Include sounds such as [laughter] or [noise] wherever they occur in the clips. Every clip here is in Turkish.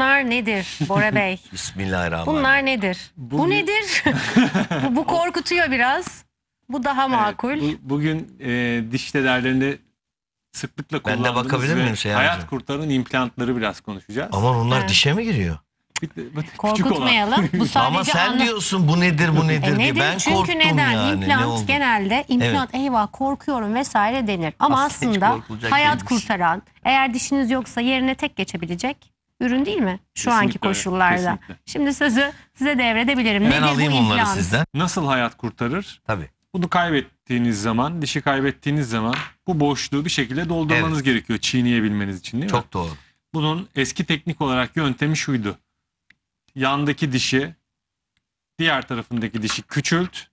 bunlar nedir Bora [laughs] Bey? Bismillahirrahmanirrahim. Bunlar nedir? Bu Bugün- nedir? [laughs] bu, bu korkutuyor biraz. Bu daha makul. Evet, bu- bugün e, diş tedavilerinde sıklıkla Ben de bakabilir ve miyim Seyhan hayat Hocam? kurtaran implantları biraz konuşacağız. Ama onlar Evet. dişe mi giriyor? Korkutmayalım. Bu [laughs] sadece Ama sen anla- diyorsun bu nedir bu e, nedir E diye. Ben Çünkü korktum neden? yani. ne implant oldu? genelde implant eyvah korkuyorum vesaire denir. Ama Aslında aslında hayat değilmiş. kurtaran eğer dişiniz yoksa yerine tek geçebilecek ürün değil mi? Şu kesinlikle, anki koşullarda. Kesinlikle. Şimdi sözü size devredebilirim. Hemen Nedir alayım bu onları sizden. Nasıl hayat kurtarır? Tabii. Bunu kaybettiğiniz zaman, dişi kaybettiğiniz zaman bu boşluğu bir şekilde doldurmanız evet. gerekiyor çiğneyebilmeniz için değil mi? Çok doğru. Bunun eski teknik olarak yöntemi şuydu. Yandaki dişi, diğer tarafındaki dişi küçült.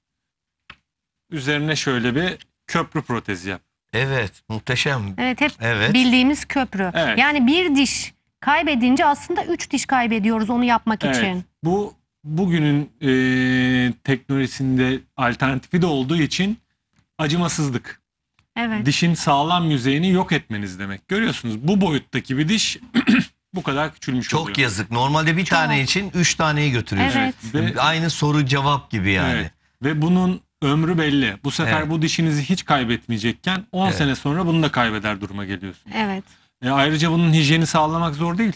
Üzerine şöyle bir köprü protezi yap. Evet, muhteşem. Evet, hep evet. bildiğimiz köprü. Evet. Yani bir diş Kaybedince aslında 3 diş kaybediyoruz onu yapmak Evet. için. Bu bugünün e, teknolojisinde alternatifi de olduğu için acımasızlık. Evet. Dişin sağlam yüzeyini yok etmeniz demek. Görüyorsunuz bu boyuttaki bir diş [clears throat] bu kadar küçülmüş oluyor. Çok yazık. Normalde bir tane için üç taneyi götürüyorsun. Evet. Ve, Aynı soru cevap gibi yani. evet. Ve bunun ömrü belli. Bu sefer Evet. bu dişinizi hiç kaybetmeyecekken 10 Evet. sene sonra bunu da kaybeder duruma geliyorsunuz. Evet. E, ayrıca bunun hijyeni sağlamak zor değil.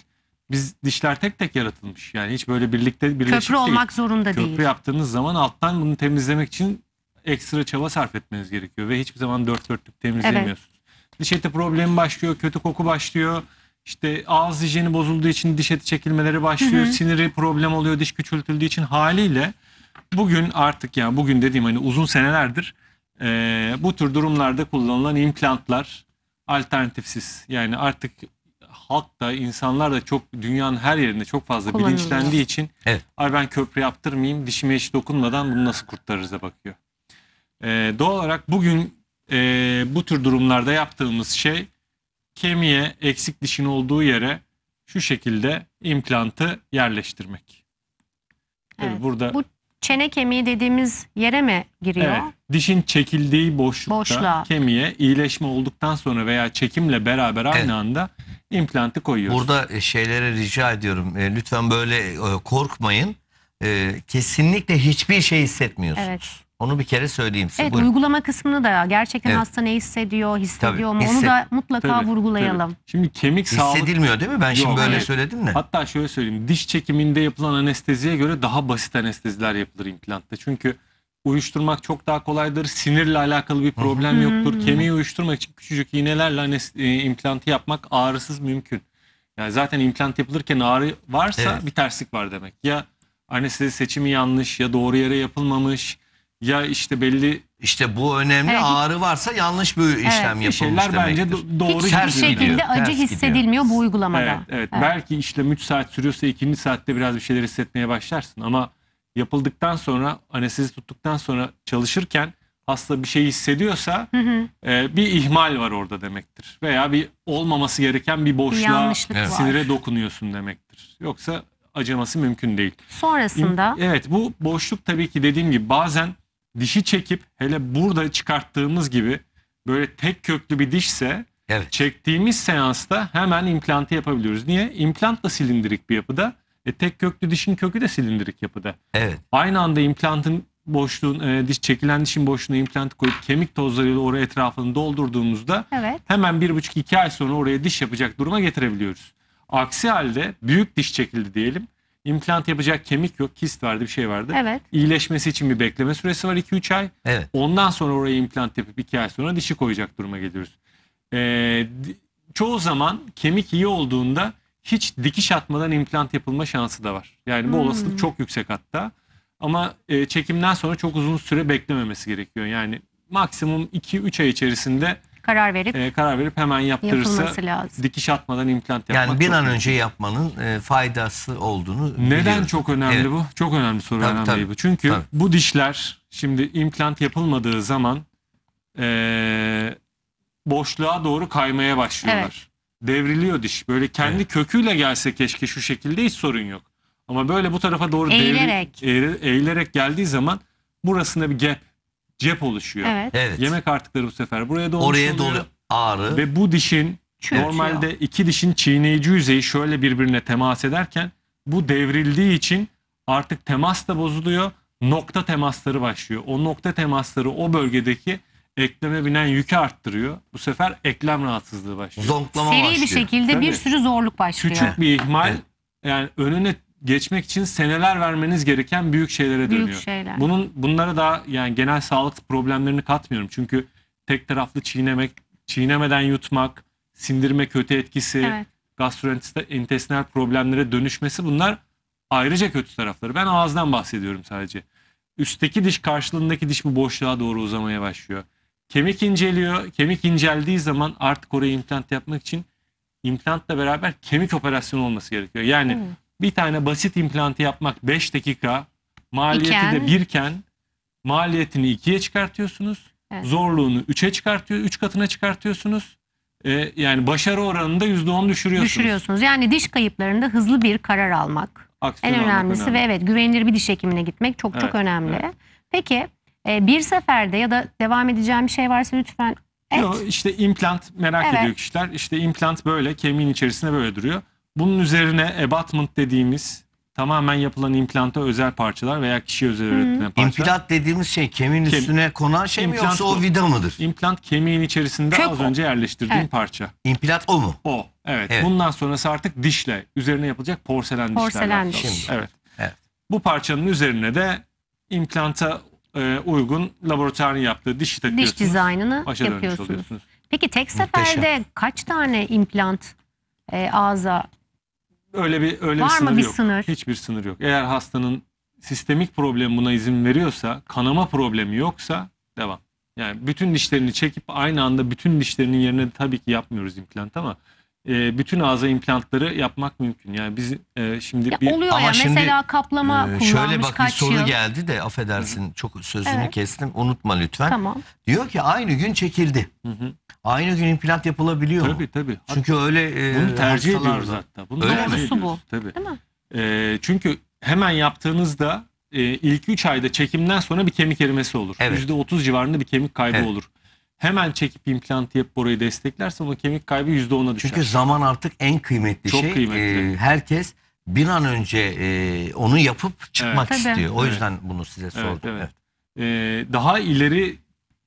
Biz dişler tek tek yaratılmış. Yani hiç böyle birlikte birleşik Köprü değil. olmak zorunda Köprü değil. Köprü yaptığınız zaman alttan bunu temizlemek için ekstra çaba sarf etmeniz gerekiyor. Ve hiçbir zaman dört dörtlük temizlemiyorsunuz. Evet. Diş eti problemi başlıyor, kötü koku başlıyor. İşte ağız hijyeni bozulduğu için diş eti çekilmeleri başlıyor. Hı hı. Siniri problem oluyor diş küçültüldüğü için haliyle bugün artık yani bugün dediğim hani uzun senelerdir e, bu tür durumlarda kullanılan implantlar alternatifsiz. Yani artık halk da insanlar da çok dünyanın her yerinde çok fazla bilinçlendiği için Evet. ay ben köprü yaptırmayayım dişime hiç dokunmadan bunu nasıl kurtarırız da bakıyor. Ee, doğal olarak bugün e, bu tür durumlarda yaptığımız şey kemiğe eksik dişin olduğu yere şu şekilde implantı yerleştirmek. Evet. burada Bu çene kemiği dediğimiz yere mi giriyor? Evet, dişin çekildiği boşlukta Boşluğa. kemiğe iyileşme olduktan sonra veya çekimle beraber aynı Evet. anda implantı koyuyoruz. Burada e, şeylere rica ediyorum. E, lütfen böyle e, korkmayın. Kesinlikle hiçbir şey hissetmiyorsunuz. Evet. Onu bir kere söyleyeyim size. Evet Buyurun. uygulama kısmını da gerçekten Evet. hasta ne hissediyor, hissediyor mu onu da mutlaka Tabii, vurgulayalım. tabii. Şimdi kemik sağlığı Hissedilmiyor değil mi? Ben şimdi böyle hayır. söyledim de. Hatta şöyle söyleyeyim. Diş çekiminde yapılan anesteziye göre daha basit anesteziler yapılır implantta. Çünkü uyuşturmak çok daha kolaydır. Sinirle alakalı bir problem yoktur. Kemiği uyuşturmak için küçücük iğnelerle e, implantı yapmak ağrısız mümkün. Yani zaten implant yapılırken ağrı varsa Evet. bir terslik var demek. Ya anestezi seçimi yanlış ya doğru yere yapılmamış ya işte belli işte bu önemli. Evet. Ağrı varsa yanlış bir işlem yapılmış şeyler demektir. bence doğru Hiçbir Ters şekilde gidiyor, ters acı gidiyor. hissedilmiyor bu uygulamada. Evet, evet. Belki işte 3 saat sürüyorsa 2. saatte biraz bir şeyler hissetmeye başlarsın ama yapıldıktan sonra anestezi tuttuktan sonra çalışırken hasta bir şey hissediyorsa Hı hı. e, bir ihmal var orada demektir. Veya bir olmaması gereken bir Bir boşluğa yanlışlık Evet. sinire dokunuyorsun demektir. Yoksa acıması mümkün değil. Sonrasında İm- Evet bu boşluk tabii ki dediğim gibi bazen dişi çekip hele burada çıkarttığımız gibi böyle tek köklü bir dişse evet. çektiğimiz seansta hemen implantı yapabiliyoruz. Niye? İmplant da silindirik bir yapıda. E, tek köklü dişin kökü de silindirik yapıda. Evet. Aynı anda implantın boşluğun e, diş çekilen dişin boşluğuna implantı koyup kemik tozlarıyla oraya etrafını doldurduğumuzda evet. hemen bir buçuk iki ay sonra oraya diş yapacak duruma getirebiliyoruz. Aksi halde büyük diş çekildi diyelim implant yapacak kemik yok. Kist vardı bir şey vardı. Evet. İyileşmesi için bir bekleme süresi var 2-3 ay. Evet. Ondan sonra oraya implant yapıp 2 ay sonra dişi koyacak duruma geliyoruz. Ee, çoğu zaman kemik iyi olduğunda hiç dikiş atmadan implant yapılma şansı da var. Yani bu hmm. olasılık çok yüksek hatta. Ama e, çekimden sonra çok uzun süre beklememesi gerekiyor. Yani maksimum 2-3 ay içerisinde karar verip e, karar verip hemen yaptırırsa lazım. dikiş atmadan implant yapmak Yani bir an önemli. önce yapmanın e, faydası olduğunu Neden biliyoruz. çok önemli evet. bu? Çok önemli soru tabii, önemli tabii. bu. Çünkü tabii. bu dişler şimdi implant yapılmadığı zaman e, boşluğa doğru kaymaya başlıyorlar. Evet. Devriliyor diş. Böyle kendi evet. köküyle gelse keşke şu şekilde hiç sorun yok. Ama böyle bu tarafa doğru eğilerek, devri, eğilerek geldiği zaman burasında bir gap cep oluşuyor. Evet. Evet. Yemek artıkları bu sefer buraya doluyor. Oraya oluyor. dolu ağrı. Ve bu dişin Çürütüyor. normalde iki dişin çiğneyici yüzeyi şöyle birbirine temas ederken bu devrildiği için artık temas da bozuluyor. Nokta temasları başlıyor. O nokta temasları o bölgedeki ekleme binen yükü arttırıyor. Bu sefer eklem rahatsızlığı başlıyor. Zonklama Seri başlıyor. bir şekilde Tabii. bir sürü zorluk başlıyor. Küçük bir ihmal Evet. yani önüne geçmek için seneler vermeniz gereken büyük şeylere dönüyor. Büyük şeyler. Bunun bunlara da yani genel sağlık problemlerini katmıyorum. Çünkü tek taraflı çiğnemek, çiğnemeden yutmak, sindirme kötü etkisi, evet. gastrointestinal problemlere dönüşmesi bunlar ayrıca kötü tarafları. Ben ağızdan bahsediyorum sadece. Üstteki diş karşılığındaki diş bu boşluğa doğru uzamaya başlıyor. Kemik inceliyor. Kemik inceldiği zaman artık oraya implant yapmak için implantla beraber kemik operasyonu olması gerekiyor. Yani hmm bir tane basit implantı yapmak 5 dakika. Maliyeti İken. de birken maliyetini ikiye çıkartıyorsunuz. Evet. Zorluğunu 3'e çıkartıyor, 3 katına çıkartıyorsunuz. Ee, yani başarı oranını da %10 düşürüyorsunuz. Düşürüyorsunuz. Yani diş kayıplarında hızlı bir karar almak. Aksiyon en önemlisi önemli. ve evet güvenilir bir diş hekimine gitmek çok evet, çok önemli. Evet. Peki e, bir seferde ya da devam edeceğim bir şey varsa lütfen et. Yo, işte implant merak evet. ediyor kişiler. İşte implant böyle kemiğin içerisinde böyle duruyor. Bunun üzerine abatment dediğimiz tamamen yapılan implanta özel parçalar veya kişiye özel üretilen parçalar. İmplant dediğimiz şey kemiğin Kem- üstüne konan şey mi yoksa o vida mıdır? İmplant kemiğin içerisinde Kök az o. önce yerleştirdiğim Evet. parça. İmplant o mu? O. Evet. Evet. Bundan sonrası artık dişle üzerine yapılacak porselen, dişler. var. diş. Şimdi. Evet. Evet. Bu parçanın üzerine de implanta e, uygun laboratuvarın yaptığı dişi takıyorsunuz. Diş dizaynını Başa yapıyorsunuz. Peki tek Muhteşem. seferde kaç tane implant e, ağza Öyle bir öyle Var bir sınır mı bir yok. sınır? Hiçbir sınır yok. Eğer hastanın sistemik problem buna izin veriyorsa, kanama problemi yoksa devam. Yani bütün dişlerini çekip aynı anda bütün dişlerinin yerine tabii ki yapmıyoruz implant ama e, bütün ağza implantları yapmak mümkün. Yani biz e, şimdi Ya bir oluyor Ama ya şimdi, mesela kaplama Ee, kullanmış şöyle bak bir soru yıl. geldi de affedersin çok sözünü Evet. kestim unutma lütfen. Tamam. Diyor ki aynı gün çekildi. Hı hı. Aynı gün implant yapılabiliyor tabii, mu? Tabii tabii. Çünkü öyle e, tercih hastalarda... ediyoruz hatta. Bunu öyle tercih ediyoruz. Bu. Tabii. Değil mi? E, çünkü hemen yaptığınızda e, ilk 3 ayda çekimden sonra bir kemik erimesi olur. Evet. %30 civarında bir kemik kaybı evet. olur hemen çekip implant yapıp orayı desteklersen o kemik kaybı %10'a düşer. Çünkü zaman artık en kıymetli Çok şey. Kıymetli. Ee, herkes bir an önce e, onu yapıp çıkmak evet. istiyor. O yüzden evet. bunu size sordum. Evet, evet. Evet. Ee, daha ileri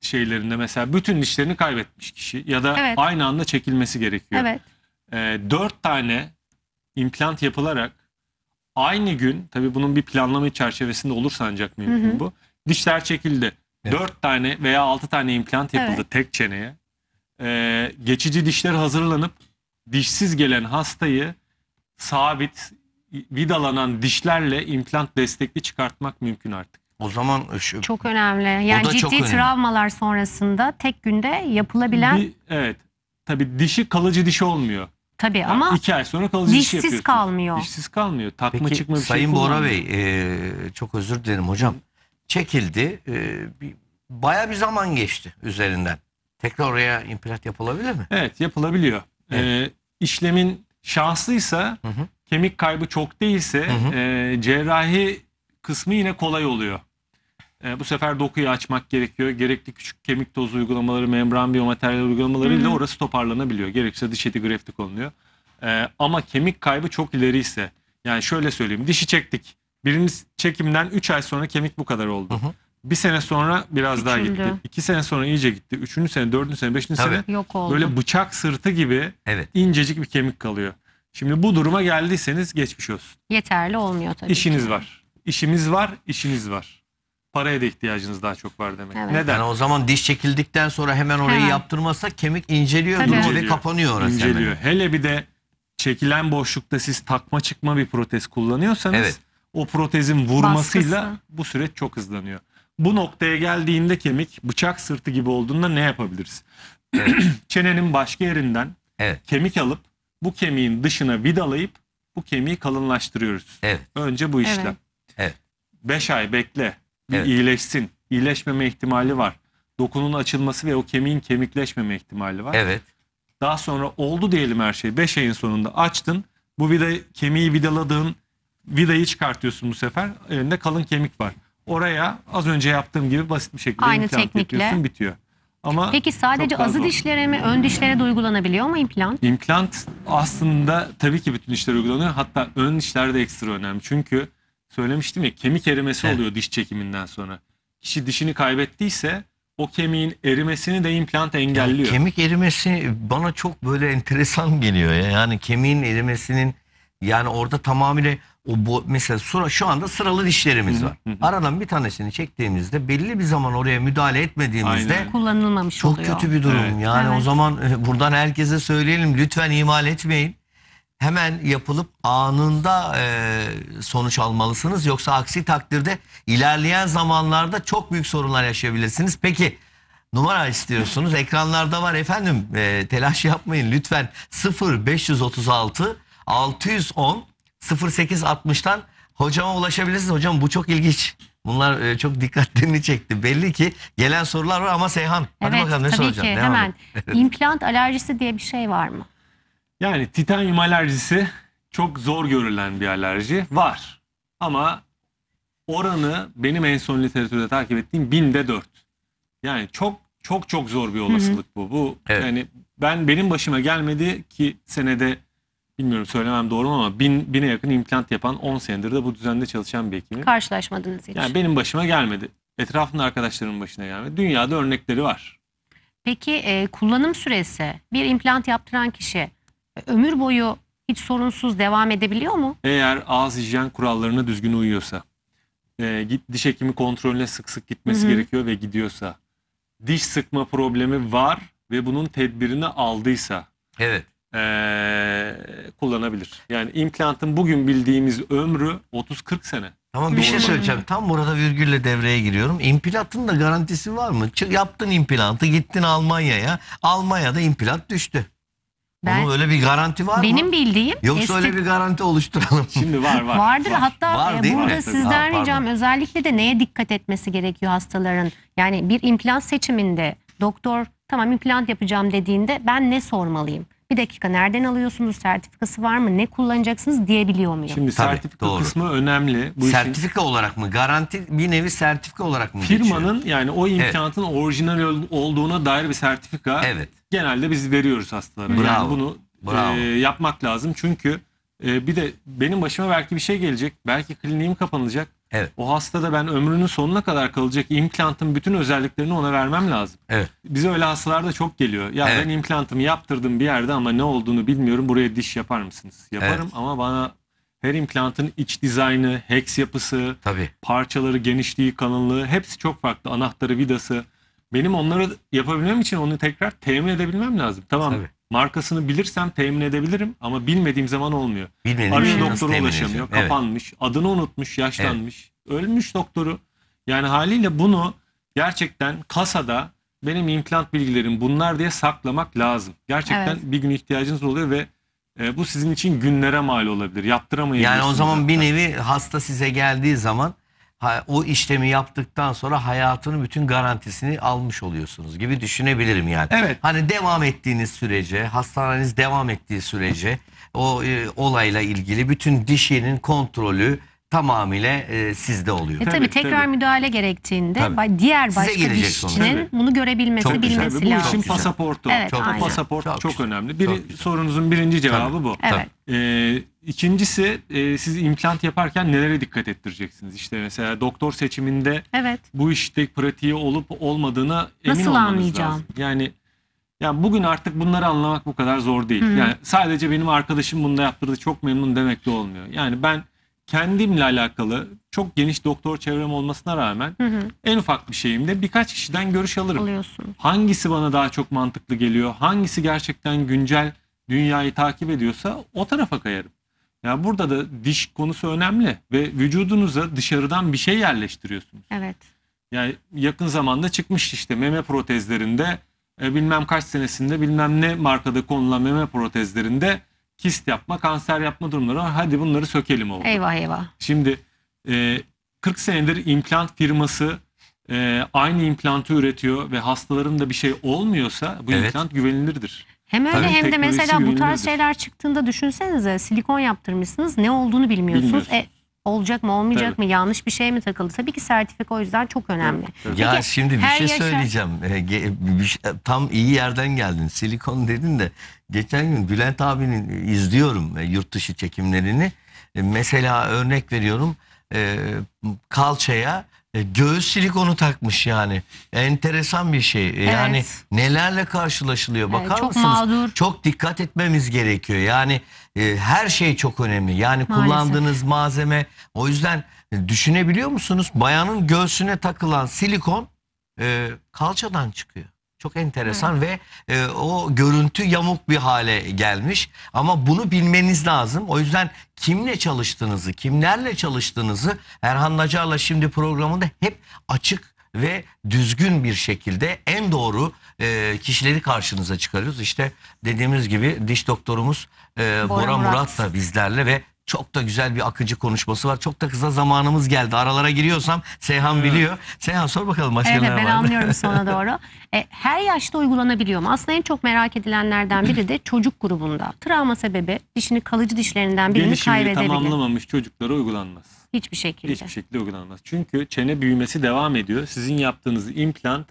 şeylerinde mesela bütün dişlerini kaybetmiş kişi ya da Evet. aynı anda çekilmesi gerekiyor. Evet. Ee, dört tane implant yapılarak aynı gün tabii bunun bir planlama çerçevesinde olursa ancak mümkün Hı hı. bu. Dişler çekildi. Evet. Dört tane veya altı tane implant yapıldı Evet. tek çeneye. Ee, geçici dişler hazırlanıp dişsiz gelen hastayı sabit vidalanan dişlerle implant destekli çıkartmak mümkün artık. O zaman e, şu, Çok önemli. Yani ciddi önemli. travmalar sonrasında tek günde yapılabilen Bir- evet. tabi dişi kalıcı dişi olmuyor. Tabi ama iki ay sonra kalıcı dişsiz dişi kalmıyor. Dişsiz kalmıyor. Takma Peki çıkma bir şey Sayın şey Bora Bey e, çok özür dilerim hocam. Çekildi. E, bir, bayağı bir zaman geçti üzerinden. Tekrar oraya implant yapılabilir mi? Evet yapılabiliyor. Ee, işlemin şanslıysa Hı hı. kemik kaybı çok değilse Hı hı. e, cerrahi kısmı yine kolay oluyor. E, bu sefer dokuyu açmak gerekiyor. Gerekli küçük kemik tozu uygulamaları, membran biyomateryal uygulamalarıyla orası toparlanabiliyor. Gerekirse diş eti grefti konuluyor. E, ee, ama kemik kaybı çok ileriyse yani şöyle söyleyeyim dişi çektik. birimiz çekimden 3 ay sonra kemik bu kadar oldu. Hı-hı. Bir sene sonra biraz Üçüncü. daha gitti. iki sene sonra iyice gitti. Üçüncü sene, dördüncü sene, beşinci sene Yok oldu. böyle bıçak sırtı gibi evet. incecik bir kemik kalıyor. Şimdi bu duruma geldiyseniz geçmiş olsun. Yeterli olmuyor tabii. İşiniz ki. var. İşimiz var, işiniz var. Paraya da ihtiyacınız daha çok var demek. Evet. Neden? Yani o zaman diş çekildikten sonra hemen orayı Hemen. yaptırmazsak kemik inceliyor, Tabii. duruyor ve kapanıyor orası hemen. Hele bir de çekilen boşlukta siz takma çıkma bir protez kullanıyorsanız Evet. o protezin vurmasıyla Baskısı. bu süreç çok hızlanıyor. Bu noktaya geldiğinde kemik bıçak sırtı gibi olduğunda ne yapabiliriz? [clears throat] Çenenin başka yerinden Evet. kemik alıp bu kemiğin dışına vidalayıp bu kemiği kalınlaştırıyoruz. Evet. Önce bu işlem. Evet. 5 ay bekle. Bir evet. iyileşsin. İyileşmeme ihtimali var. Dokunun açılması ve o kemiğin kemikleşmeme ihtimali var. Evet. Daha sonra oldu diyelim her şey. 5 ayın sonunda açtın. Bu vida, kemiği vidaladığın vidayı çıkartıyorsun bu sefer. Elinde kalın kemik var. Oraya az önce yaptığım gibi basit bir şekilde Aynı implant teknikle. yapıyorsun bitiyor. Ama Peki sadece azı zor. dişlere mi ön dişlere de uygulanabiliyor mu implant? İmplant aslında tabii ki bütün dişlere uygulanıyor. Hatta ön dişlerde ekstra önemli. Çünkü söylemiştim ya kemik erimesi evet. oluyor diş çekiminden sonra. Kişi dişini kaybettiyse o kemiğin erimesini de implant engelliyor. Yani kemik erimesi bana çok böyle enteresan geliyor. Ya. Yani kemiğin erimesinin yani orada tamamıyla o bu, mesela sıra, şu anda sıralı dişlerimiz var. Aradan bir tanesini çektiğimizde belli bir zaman oraya müdahale etmediğimizde Aynen. kullanılmamış çok oluyor. Çok kötü bir durum. Evet. Yani evet. o zaman e, buradan herkese söyleyelim lütfen ihmal etmeyin hemen yapılıp anında e, sonuç almalısınız. Yoksa aksi takdirde ilerleyen zamanlarda çok büyük sorunlar yaşayabilirsiniz. Peki numara istiyorsunuz. Ekranlarda var efendim. E, telaş yapmayın lütfen. 0 536 610 0860'tan hocama ulaşabilirsiniz. Hocam bu çok ilginç. Bunlar e, çok dikkatlerini çekti. Belli ki gelen sorular var ama Seyhan. Hadi evet, bakalım ne tabii soracaksın? Ki, Devam hemen. [laughs] implant alerjisi diye bir şey var mı? Yani titanyum alerjisi çok zor görülen bir alerji var. Ama oranı benim en son literatürde takip ettiğim binde dört. Yani çok çok çok zor bir olasılık bu. Bu Evet. yani ben benim başıma gelmedi ki senede bilmiyorum söylemem doğru mu ama bin, bine yakın implant yapan 10 senedir de bu düzende çalışan bir hekimim. Karşılaşmadınız hiç. Yani benim başıma gelmedi. Etrafımda arkadaşlarımın başına gelmedi. Dünyada örnekleri var. Peki e, kullanım süresi bir implant yaptıran kişi e, ömür boyu hiç sorunsuz devam edebiliyor mu? Eğer ağız hijyen kurallarına düzgün uyuyorsa, e, git diş hekimi kontrolüne sık sık gitmesi Hı -hı. gerekiyor ve gidiyorsa, diş sıkma problemi var ve bunun tedbirini aldıysa, evet e, kullanabilir. Yani implantın bugün bildiğimiz ömrü 30-40 sene. Ama bir şey söyleyeceğim. Tam burada virgülle devreye giriyorum. İmplantın da garantisi var mı? Çık, yaptın implantı, gittin Almanya'ya. Almanya'da implant düştü. Ben, Onun öyle bir garanti var benim mı? Benim bildiğim. Yoksa estetik... öyle bir garanti oluşturalım. Şimdi var var. Vardır var. hatta var, e, burada mi? sizden ha, ricam özellikle de neye dikkat etmesi gerekiyor hastaların? Yani bir implant seçiminde doktor tamam implant yapacağım dediğinde ben ne sormalıyım? bir dakika nereden alıyorsunuz, sertifikası var mı, ne kullanacaksınız diyebiliyor muyum? Şimdi Tabii, sertifika doğru. kısmı önemli. Bu sertifika işin... olarak mı? Garanti bir nevi sertifika olarak mı Firmanın geçiyor? yani o imkanın evet. orijinal olduğuna dair bir sertifika evet. genelde biz veriyoruz hastalara. Bravo. Yani bunu Bravo. E, yapmak lazım çünkü e, bir de benim başıma belki bir şey gelecek, belki kliniğim kapanacak. Evet. O da ben ömrünün sonuna kadar kalacak implantın bütün özelliklerini ona vermem lazım. Evet. Bize öyle hastalarda çok geliyor. Ya evet. ben implantımı yaptırdım bir yerde ama ne olduğunu bilmiyorum. Buraya diş yapar mısınız? Yaparım evet. ama bana her implantın iç dizaynı, hex yapısı, Tabii. parçaları, genişliği, kalınlığı hepsi çok farklı. Anahtarı, vidası. Benim onları yapabilmem için onu tekrar temin edebilmem lazım. Tamam Tabii markasını bilirsem temin edebilirim ama bilmediğim zaman olmuyor. Bilmediğim Arıyor şey doktora ulaşamıyor. Evet. Kapanmış, adını unutmuş, yaşlanmış, evet. ölmüş doktoru. Yani haliyle bunu gerçekten kasada benim implant bilgilerim bunlar diye saklamak lazım. Gerçekten evet. bir gün ihtiyacınız oluyor ve e, bu sizin için günlere mal olabilir. Yaptıramayabilirsiniz. Yani o zaman zaten. bir nevi hasta size geldiği zaman o işlemi yaptıktan sonra hayatının bütün garantisini almış oluyorsunuz gibi düşünebilirim yani. Evet. Hani devam ettiğiniz sürece, hastaneniz devam ettiği sürece o e, olayla ilgili bütün dişinin kontrolü, tamamıyla e, sizde oluyor. E tabii, tekrar tabii. müdahale gerektiğinde tabii. diğer başka bir işçinin bunu görebilmesi, çok bilmesi güzel. lazım. Bu işin pasaportu. Evet, çok pasaport çok, çok önemli. Biri çok sorunuzun birinci cevabı tabii. bu. Evet. Ee, ikincisi e, siz implant yaparken nelere dikkat ettireceksiniz? İşte mesela doktor seçiminde evet. bu işte pratiği olup olmadığına Nasıl emin Nasıl anlayacağım? lazım. Yani yani bugün artık bunları anlamak bu kadar zor değil. Hı -hı. Yani sadece benim arkadaşım bunu da yaptırdı çok memnun demek de olmuyor. Yani ben kendimle alakalı çok geniş doktor çevrem olmasına rağmen hı hı. en ufak bir şeyimde birkaç kişiden görüş alırım. Alıyorsun. Hangisi bana daha çok mantıklı geliyor? Hangisi gerçekten güncel dünyayı takip ediyorsa o tarafa kayarım. Ya yani burada da diş konusu önemli ve vücudunuza dışarıdan bir şey yerleştiriyorsunuz. Evet. Yani yakın zamanda çıkmış işte meme protezlerinde e, bilmem kaç senesinde bilmem ne markada konulan meme protezlerinde kist yapma, kanser yapma durumları var. Hadi bunları sökelim oldu. Eyvah eyvah. Şimdi e, 40 senedir implant firması e, aynı implantı üretiyor ve hastaların da bir şey olmuyorsa bu Evet. implant güvenilirdir. Hem öyle Tabii, hem de mesela bu tarz şeyler çıktığında düşünsenize silikon yaptırmışsınız ne olduğunu bilmiyorsunuz. Bilmiyorsunuz. E, olacak mı olmayacak Tabii. mı yanlış bir şey mi takıldı? Tabii ki sertifika o yüzden çok önemli. Peki, ya şimdi bir şey yaşa... söyleyeceğim. E, tam iyi yerden geldin. Silikon dedin de geçen gün Bülent abinin e, izliyorum e, yurt dışı çekimlerini. Mesela örnek veriyorum kalçaya e, göğüs silikonu takmış yani. Enteresan bir şey. E, yani Evet. nelerle karşılaşılıyor bakar Evet, çok mısınız? mağdur. Çok dikkat etmemiz gerekiyor. Yani e, her şey çok önemli. Yani Maalesef. kullandığınız malzeme. O yüzden düşünebiliyor musunuz? Bayanın göğsüne takılan silikon e, kalçadan çıkıyor. Çok enteresan evet. ve e, o görüntü yamuk bir hale gelmiş. Ama bunu bilmeniz lazım. O yüzden kimle çalıştığınızı, kimlerle çalıştığınızı Erhan Nacar'la şimdi programında hep açık ve düzgün bir şekilde en doğru e, kişileri karşınıza çıkarıyoruz. İşte dediğimiz gibi diş doktorumuz e, Bora, Murat. Murat da bizlerle ve çok da güzel bir akıcı konuşması var. Çok da kısa zamanımız geldi. Aralara giriyorsam Seyhan evet. biliyor. Seyhan sor bakalım başka evet, ben vardı. anlıyorum sona [laughs] doğru. E, her yaşta uygulanabiliyor mu? Aslında en çok merak edilenlerden biri de [clears throat] çocuk grubunda. Travma sebebi dişini kalıcı dişlerinden birini Gelişimini kaybedebilir. tamamlamamış çocuklara uygulanmaz. Hiçbir şekilde. Hiçbir şekilde uygulanmaz. Çünkü çene büyümesi devam ediyor. Sizin yaptığınız implant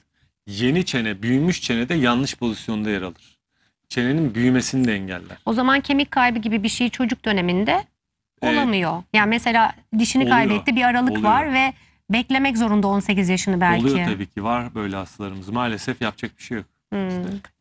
yeni çene, büyümüş çene de yanlış pozisyonda yer alır. Çenenin büyümesini de engeller. O zaman kemik kaybı gibi bir şey çocuk döneminde olamıyor. Yani mesela dişini oluyor, kaybetti bir aralık oluyor. var ve beklemek zorunda 18 yaşını belki. Oluyor tabii ki var böyle hastalarımız. Maalesef yapacak bir şey yok. Hmm.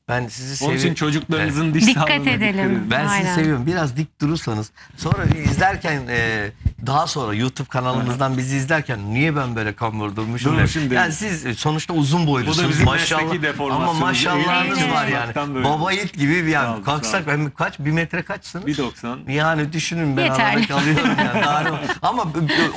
Ben sizi seviyorum. Onun için çocuklarınızın evet. diş dikkat edelim. Dikkat edin. Ben Aynen. sizi seviyorum. Biraz dik durursanız. Sonra izlerken e, daha sonra YouTube kanalımızdan bizi izlerken niye ben böyle kambur durmuşum? şimdi. Yani siz e, sonuçta uzun boylusunuz maşallah. Ama maşallahınız var yani. Baba it gibi bir yani. Kalksak ben kaç? Bir metre kaçsınız? Bir doksan. Yani düşünün ben Yeterli. kalıyorum yani. [laughs] ama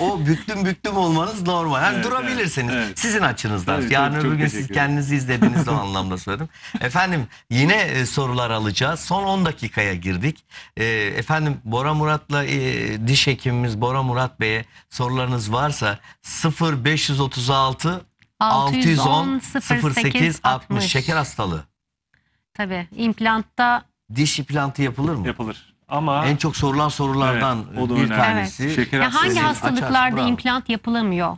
o büktüm büktüm olmanız normal. Yani evet, durabilirsiniz. Evet. Sizin açınızdan. Evet, Yarın öbür gün siz kendinizi izlediğinizde o [laughs] anlamda söyledim. Efendim yine e, sorular alacağız. Son 10 dakikaya girdik. E, efendim Bora Murat'la diş hekimimiz Bora Doktora Murat Bey'e sorularınız varsa 0536 610 08 60 şeker hastalığı. Tabii implantta diş implantı yapılır mı? Yapılır. Ama en çok sorulan sorulardan evet, bir önemli. tanesi. Evet. Şeker ya hangi hastalıklarda aç, implant yapılamıyor?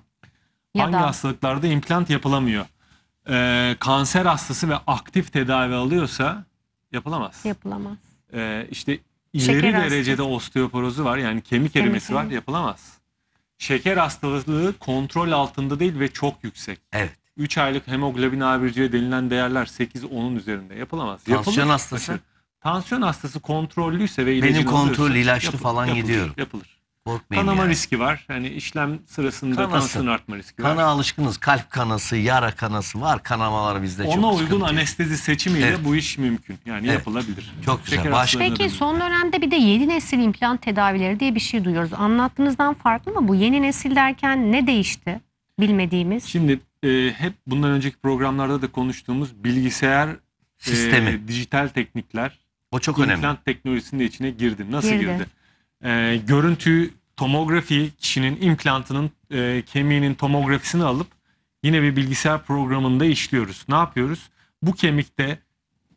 Ya hangi da... hastalıklarda implant yapılamıyor? Ee, kanser hastası ve aktif tedavi alıyorsa yapılamaz. Yapılamaz. Ee, işte İleri Şeker derecede hastalığı. osteoporozu var yani kemik erimesi var yapılamaz. Şeker hastalığı kontrol altında değil ve çok yüksek. Evet. 3 aylık hemoglobin A1C denilen değerler 8-10'un üzerinde yapılamaz. Tansiyon Yapılır. hastası? Tansiyon hastası kontrollüyse ve ilacını Benim kontrol ilaçlı yapılır, falan yapılır, gidiyorum. Yapılır. Korkmayın Kanama yani. riski var. yani işlem sırasında Kanasın. artma riski var. Kana alışkınız. Kalp kanası, yara kanası var. Kanamalar bizde Ona çok uygun sıkıntı. anestezi seçimiyle Evet. bu iş mümkün. Yani Evet. yapılabilir. Çok güzel. Şeker Başka- hastalarına Peki son dönemde bir de yeni nesil implant tedavileri diye bir şey duyuyoruz. Anlattığınızdan farklı mı bu? Yeni nesil derken ne değişti bilmediğimiz? Şimdi e, hep bundan önceki programlarda da konuştuğumuz bilgisayar e, Sistemi. dijital teknikler, O çok önemli. implant teknolojisinin de içine girdi. Nasıl Girdi. girdi? e, ee, görüntüyü tomografi kişinin implantının e, kemiğinin tomografisini alıp yine bir bilgisayar programında işliyoruz. Ne yapıyoruz? Bu kemikte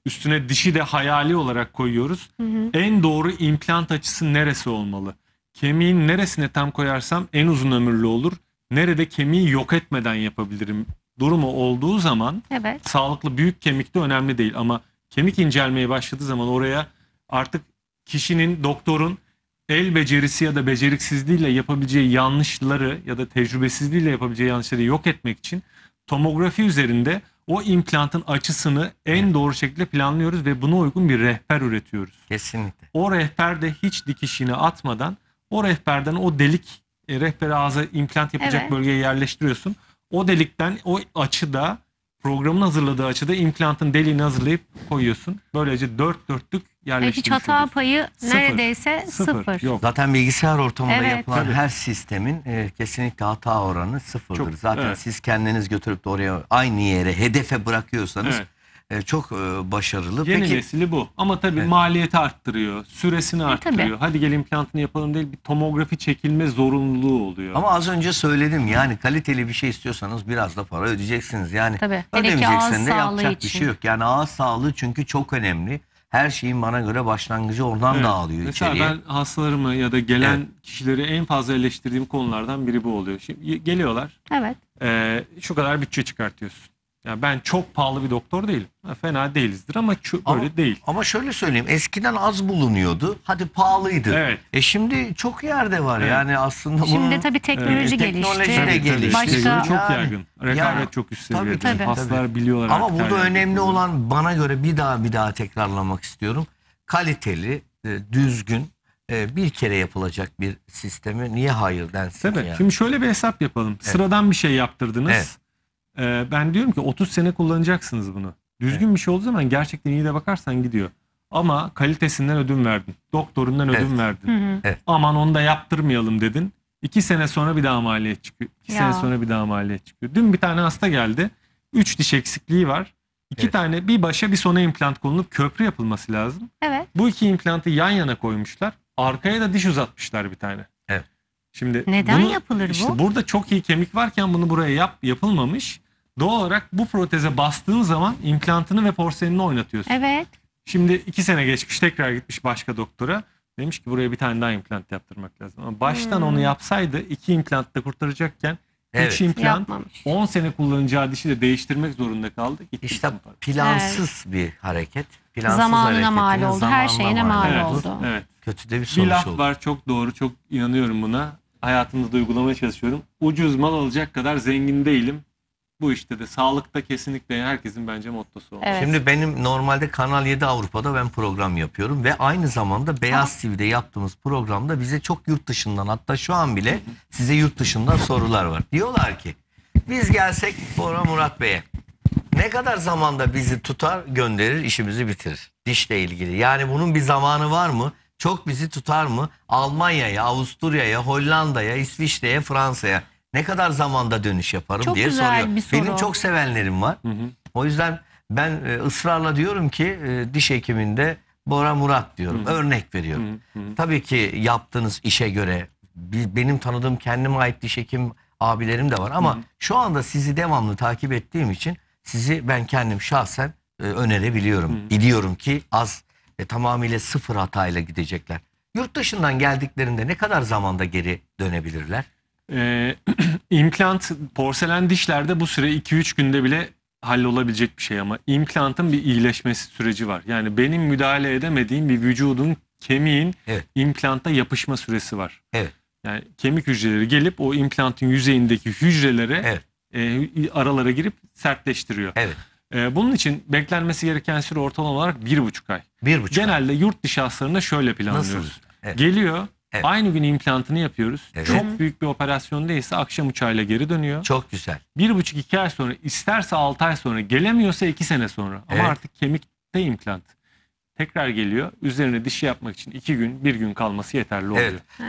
üstüne dişi de hayali olarak koyuyoruz. Hı hı. En doğru implant açısı neresi olmalı? Kemiğin neresine tam koyarsam en uzun ömürlü olur. Nerede kemiği yok etmeden yapabilirim durumu olduğu zaman evet. sağlıklı büyük kemikte de önemli değil ama kemik incelmeye başladığı zaman oraya artık kişinin doktorun el becerisi ya da beceriksizliğiyle yapabileceği yanlışları ya da tecrübesizliğiyle yapabileceği yanlışları yok etmek için tomografi üzerinde o implantın açısını en evet. doğru şekilde planlıyoruz ve buna uygun bir rehber üretiyoruz. Kesinlikle. O rehberde hiç dikiş atmadan o rehberden o delik e, rehber ağza implant yapacak evet. bölgeye yerleştiriyorsun. O delikten o açıda programın hazırladığı açıda implantın deliğini hazırlayıp koyuyorsun. Böylece dört dörtlük yani hiç yerleştirmiş hata oluruz. payı neredeyse sıfır. Yok. Zaten bilgisayar ortamında Evet. yapılan Tabii. her sistemin e, kesinlikle hata oranı sıfırdır. Çok- Zaten evet. siz kendiniz götürüp de oraya aynı yere hedefe bırakıyorsanız Evet. E, çok e, başarılı. Yeni Peki nesili bu. Ama tabii maliyeti arttırıyor. Süresini e, arttırıyor. tabii. Hadi gel implantını yapalım değil. Bir tomografi çekilme zorunluluğu oluyor. ama az önce söyledim yani kaliteli bir şey istiyorsanız biraz da para ödeyeceksiniz. Yani Tabii. Hele de sağlığı için bir şey yok. Yani ağız sağlığı çünkü çok önemli her şeyin bana göre başlangıcı oradan evet. dağılıyor Mesela içeriye. ben hastalarımı ya da gelen evet. kişileri en fazla eleştirdiğim konulardan biri bu oluyor. Şimdi geliyorlar. Evet. E, şu kadar bütçe çıkartıyorsun. Yani ben çok pahalı bir doktor değilim. Fena değilizdir ama çö- Ama- böyle değil. Ama şöyle söyleyeyim eskiden az bulunuyordu. Hadi pahalıydı. Evet. E şimdi çok yerde var Evet. yani aslında bunun- Şimdi tabii teknoloji teknoloji de gelişti. gelişti. Başka- Teknoloji çok yaygın. Rekabet Yani- çok üst Tabii, seviyede. tabii. Hastalar biliyorlar. Ama burada önemli olan bana göre bir daha bir daha tekrarlamak istiyorum. Kaliteli, e, düzgün, e, bir kere yapılacak bir sistemi niye hayır densin Tabii. yani? Şimdi şöyle bir hesap yapalım. Sıradan bir şey yaptırdınız. Evet. Ee, ben diyorum ki 30 sene kullanacaksınız bunu. Düzgün evet. bir şey olduğu zaman gerçekten iyi de bakarsan gidiyor. Ama kalitesinden ödün verdin. Doktorundan evet. verdin. Hı hı. Aman onu da yaptırmayalım dedin. İki sene sonra bir daha maliyet çıkıyor. İki ya. sene sonra bir daha maliyet çıkıyor. Dün bir tane hasta geldi. Üç diş eksikliği var. İki evet. tane bir başa bir sona implant konulup köprü yapılması lazım. Evet. Bu iki implantı yan yana koymuşlar. Arkaya da diş uzatmışlar bir tane. Evet. Şimdi neden bunu, yapılır bu? İşte burada çok iyi kemik varken bunu buraya yap yapılmamış. Doğal olarak bu proteze bastığın zaman implantını ve porselenini oynatıyorsun. Evet. Şimdi iki sene geçmiş tekrar gitmiş başka doktora. Demiş ki buraya bir tane daha implant yaptırmak lazım. Ama baştan hmm. onu yapsaydı iki implant da kurtaracakken Evet. Üç implant Yapmamış. 10 sene kullanacağı dişi de değiştirmek zorunda kaldı. Gitti işte plansız evet. bir hareket. Plansız zamanına mal oldu. Her şeyine mal, mal oldu. Evet, evet. Kötü de bir sonuç bir laf oldu. var çok doğru. Çok inanıyorum buna. Hayatımızda uygulamaya çalışıyorum. Ucuz mal alacak kadar zengin değilim bu işte de sağlıkta kesinlikle herkesin bence mottosu olmalı. Evet. Şimdi benim normalde Kanal 7 Avrupa'da ben program yapıyorum ve aynı zamanda Beyaz TV'de yaptığımız programda bize çok yurt dışından hatta şu an bile size yurt dışından sorular var. Diyorlar ki biz gelsek Bora Murat Bey'e ne kadar zamanda bizi tutar gönderir işimizi bitirir dişle ilgili. Yani bunun bir zamanı var mı? Çok bizi tutar mı? Almanya'ya, Avusturya'ya, Hollanda'ya, İsviçre'ye, Fransa'ya ne kadar zamanda dönüş yaparım çok diye güzel soruyor. Bir soru. Benim çok sevenlerim var. Hı hı. O yüzden ben e, ısrarla diyorum ki e, diş hekiminde Bora Murat diyorum. Hı Örnek veriyorum. Hı hı. Tabii ki yaptığınız işe göre benim tanıdığım kendime ait diş hekim abilerim de var ama hı hı. şu anda sizi devamlı takip ettiğim için sizi ben kendim şahsen e, önerebiliyorum. Hı hı. ki az e, tamamıyla sıfır hatayla gidecekler. Yurt dışından geldiklerinde ne kadar zamanda geri dönebilirler? E, [clears throat] implant porselen dişlerde bu süre 2-3 günde bile hallolabilecek bir şey ama implantın bir iyileşmesi süreci var. Yani benim müdahale edemediğim bir vücudun kemiğin evet. implantta yapışma süresi var. Evet. Yani kemik hücreleri gelip o implantın yüzeyindeki hücrelere evet. e, aralara girip sertleştiriyor. Evet. E, bunun için beklenmesi gereken süre ortalama olarak bir buçuk ay. Bir buçuk Genelde yurt dışı hastalarında şöyle planlıyoruz. Nasıl? Evet. Geliyor Evet. Aynı gün implantını yapıyoruz. Evet. Çok büyük bir operasyonda ise akşam uçağıyla geri dönüyor. Çok güzel. Bir buçuk iki ay sonra isterse altı ay sonra gelemiyorsa iki sene sonra. Evet. Ama artık kemikte implant. Tekrar geliyor. Üzerine dişi yapmak için iki gün bir gün kalması yeterli oluyor. Evet.